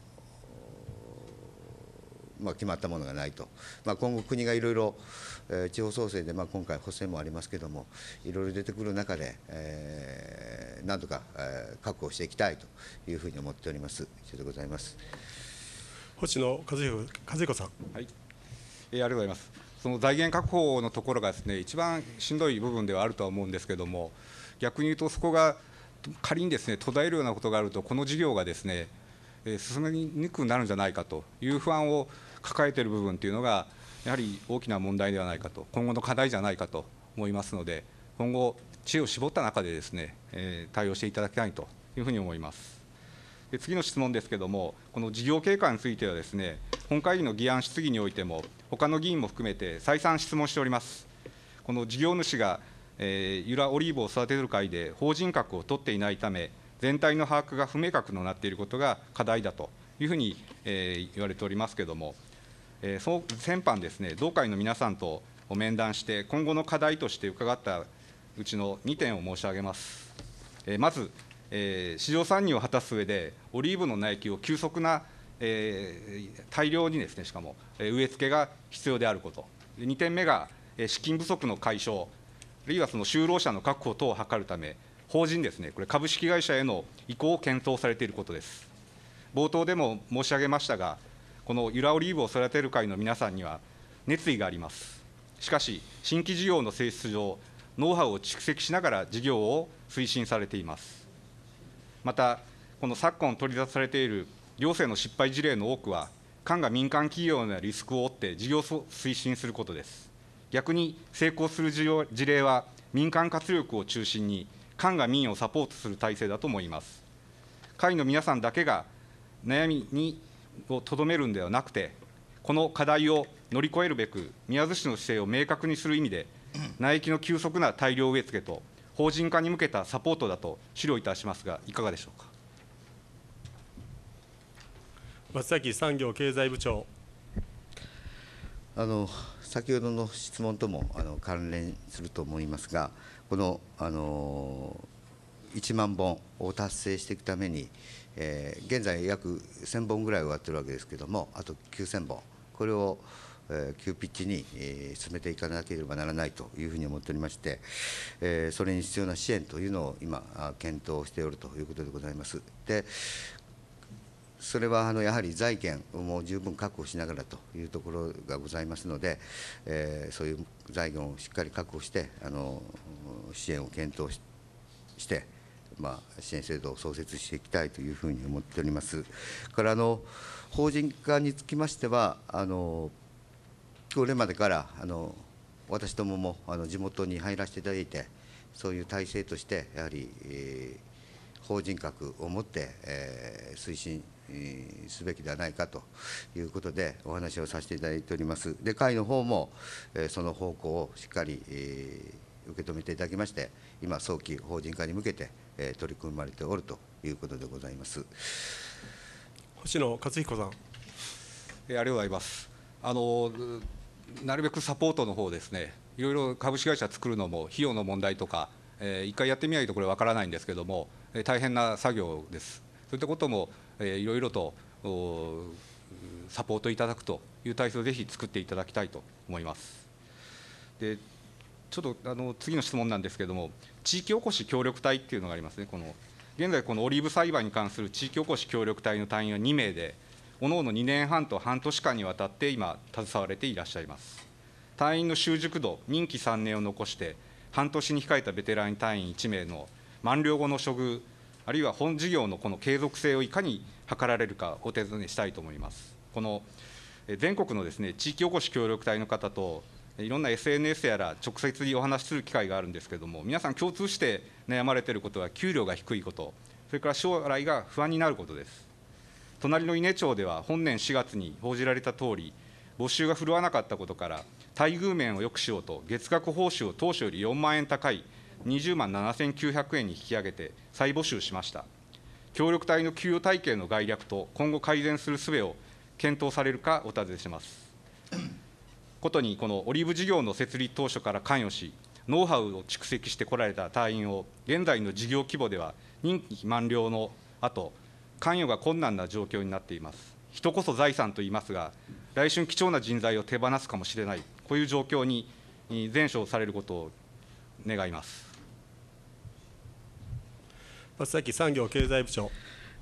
まあ、決まったものがないと、まあ、今後、国がいろいろえ地方創生で、まあ、今回補正もありますけれどもいろいろ出てくる中で、えー、なんとか、え確保していきたいというふうに思っております以上でございます星野和彦さん、はいえー、ありがとうございますその財源確保のところがですね一番しんどい部分ではあるとは思うんですけれども逆に言うとそこが仮にですね途絶えるようなことがあるとこの事業がですね進みにくくなるんじゃないかという不安を抱えている部分というのがやはり大きな問題ではないかと、今後の課題じゃないかと思いますので、今後、知恵を絞った中でですね、え対応していただきたいというふうに思います。で次の質問ですけれども、この事業経過についてはですね、本会議の議案質疑においても、他の議員も含めて再三質問しております。この事業主が、えー、ユラオリーブを育てる会で法人格を取っていないため、全体の把握が不明確となっていることが課題だというふうに、えー、言われておりますけれども、えー、先般ですね、同会の皆さんとお面談して、今後の課題として伺ったうちの2点を申し上げます。えー、まず、えー、市場参入を果たす上で、オリーブの苗木を急速な、えー、大量にですね、しかも、えー、植え付けが必要であること、2点目が、えー、資金不足の解消、あるいはその就労者の確保等を図るため、法人ですね、これ、株式会社への移行を検討されていることです。冒頭でも申し上げましたが、このユラオリーブを育てる会の皆さんには熱意がありますしかし新規事業の性質上ノウハウを蓄積しながら事業を推進されていますまたこの昨今取り出されている行政の失敗事例の多くは官が民間企業のリスクを負って事業を推進することです逆に成功する事例は民間活力を中心に官が民をサポートする体制だと思います会の皆さんだけが悩みにをとどめるんではなくて、この課題を乗り越えるべく、宮津市の姿勢を明確にする意味で、苗木の急速な大量植え付けと、法人化に向けたサポートだと資料いたしますが、いかがでしょうか松崎産業経済部長。あの先ほどの質問ともあの関連すると思いますが、このあの1万本を達成していくために、えー、現在約1000本ぐらい植わってるわけですけどもあと9000本これを、えー、急ピッチに、えー、進めていかなければならないというふうに思っておりまして、えそれに必要な支援というのを今検討しておるということでございます。でそれはあのやはり財源も十分確保しながらというところがございますので、えそういう財源をしっかり確保してあの支援を検討して、まあ、支援制度を創設していきたいというふうに思っております。からあの法人化につきましてはあのこれまでからあの私どももあの地元に入らせていただいてそういう体制としてやはり、えー、法人格を持って、えー、推進すべきではないかということでお話をさせていただいております。で会の方も、えー、その方向をしっかり、えー、受け止めていただきまして今早期法人化に向けてえー、取り組まれておるということでございます星野克彦さん、えー、ありがとうございますあのなるべくサポートの方ですねいろいろ株式会社作るのも費用の問題とか、えー、一回やってみないとこれわからないんですけども、えー、大変な作業ですそういったことも、えー、いろいろとサポートいただくという体制をぜひ作っていただきたいと思います。でちょっとあの次の質問なんですけれども、地域おこし協力隊っていうのがありますね、この現在、このオリーブ栽培に関する地域おこし協力隊の隊員は2名で、おのおの2年半と半年間にわたって今、携われていらっしゃいます。隊員の習熟度、任期3年を残して、半年に控えたベテラン隊員1名の満了後の処遇、あるいは本事業のこの継続性をいかに図られるか、お手伝いしたいと思います。この全国のですね地域おこし協力隊の方といろんな SNS やら直接にお話しする機会があるんですけれども皆さん共通して悩まれていることは給料が低いことそれから将来が不安になることです隣の伊根町では本年4月に報じられた通り募集が振るわなかったことから待遇面を良くしようと月額報酬を当初より4万円高い20万7900円に引き上げて再募集しました協力隊の給与体系の概略と今後改善する術を検討されるかお尋ねしますことに、このオリーブ事業の設立当初から関与し、ノウハウを蓄積してこられた隊員を、現在の事業規模では任期満了のあと、関与が困難な状況になっています。人こそ財産と言いますが、来春、貴重な人材を手放すかもしれない、こういう状況に全勝されることを願います松崎産業経済部長。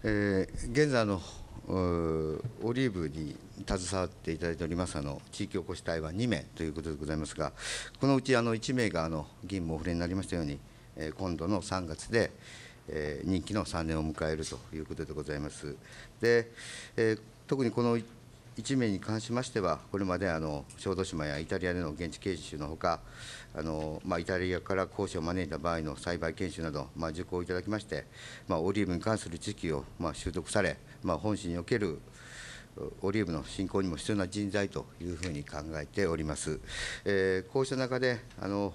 えー、現在のオリーブに携わっていただいておりますあの地域おこし隊は2名ということでございますが、このうちあの1名があの議員もお触れになりましたように、え今度の3月で、え任期の3年を迎えるということでございます。で、え特にこの1名に関しましては、これまであの小豆島やイタリアでの現地研修のほか、あのまあ、イタリアから講師を招いた場合の栽培研修など、まあ、受講いただきまして、まあ、オリーブに関する知識をま習得され、ま本市におけるオリーブの振興にも必要な人材というふうに考えております。えー、こうした中であの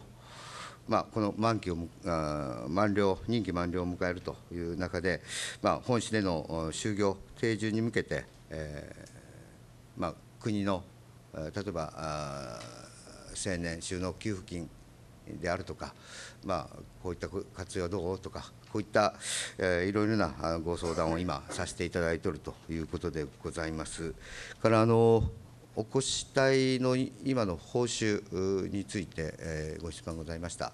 まあ、この満期を満了、任期満了を迎えるという中で、まあ、本市での就業定住に向けて、えーまあ、国の例えば青年収納給付金であるとか、まあ、こういった活用どうとか、こういった、えー、いろいろなご相談を今、させていただいているということでございます。からあのお越し隊の今の報酬について、えー、ご質問ございました。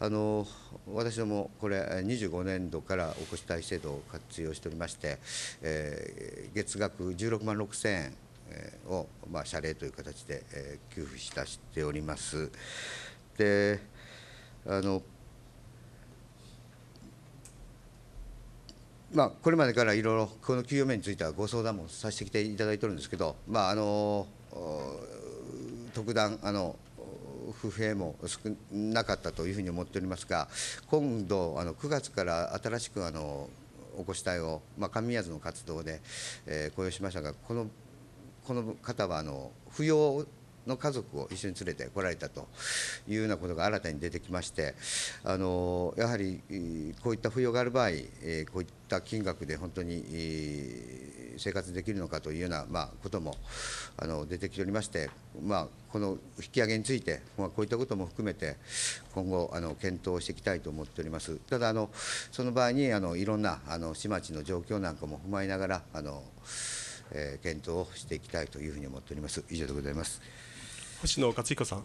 あの私どもこれ25年度からお越し隊制度を活用しておりまして、えー、月額16万6000円を、まあ、謝礼という形で、えー、給付したしております。てあの、まあ、これまでからいろいろこの給与面についてはご相談もさせてきていただいてるんですけど、まあ、あの特段あの不平も少なかったというふうに思っておりますが今度あの9月から新しくあのお越し隊を、まあ、上谷の活動で、えー、雇用しましたがこのこの方はあの扶養の家族を一緒に連れてこられたというようなことが新たに出てきまして、あのやはりこういった扶養がある場合、こういった金額で本当に生活できるのかというような、まあ、こともあの出てきておりまして、まあ、この引き上げについて、まあ、こういったことも含めて、今後あの、検討していきたいと思っております。ただあのその場合にあのいろんなあの市町の状況なんかも踏まえながらあの、え検討をしていきたいというふうに思っております。以上でございます。星野克彦さん。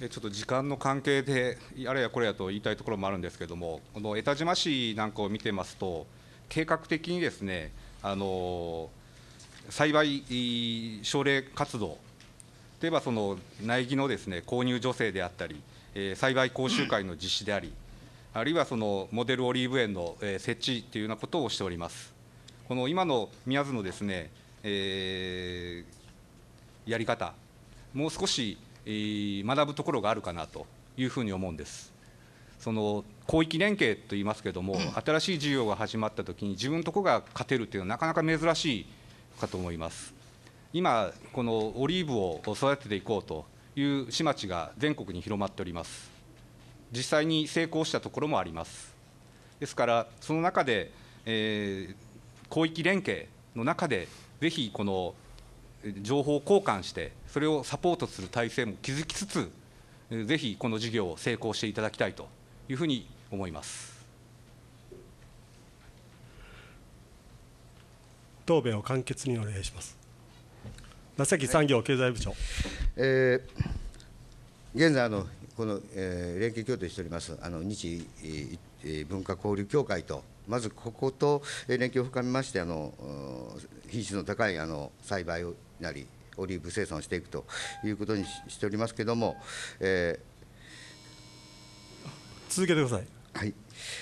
ちょっと時間の関係で、あれやこれやと言いたいところもあるんですけれども、この江田島市なんかを見てますと、計画的にですね、あの栽培奨励活動、例えばその苗木のですね購入助成であったり、えー、栽培講習会の実施であり、あるいはそのモデルオリーブ園の、え設置というようなことをしております。この今の宮津のですね、えー、やり方もう少し、え学ぶところがあるかなというふうに思うんです。その広域連携といいますけれども、新しい事業が始まったときに、自分のところが勝てるというのは、なかなか珍しいかと思います。今、このオリーブを育てていこうという市町が全国に広まっております。実際に成功したところもあります。ですから、その中で、えー、広域連携の中で、ぜひこの情報交換して、それをサポートする体制も築きつつ、ぜひこの事業を成功していただきたいというふうに思います答弁を簡潔にお願いします。那崎産業経済部長、はい、えー、現在あの、この、えー、連携協定しておりますあの日、えー、文化交流協会と、まずここと連携を深めまして、あの品質の高いあの栽培をなり、オリーブ生産をしていくということにしておりますけれども、えー、続けてください。はい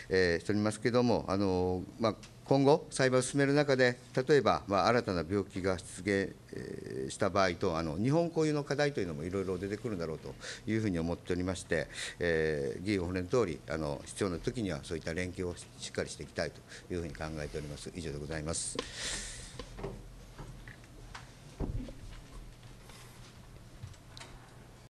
えー、しておりますけれども、あのまあ、今後、栽培を進める中で、例えば、まあ、新たな病気が出現した場合と、あの日本固有の課題というのもいろいろ出てくるんだろうというふうに思っておりまして、えー、議員お骨の通りあり、必要な時にはそういった連携をしっかりしていきたいというふうに考えております。以上でございます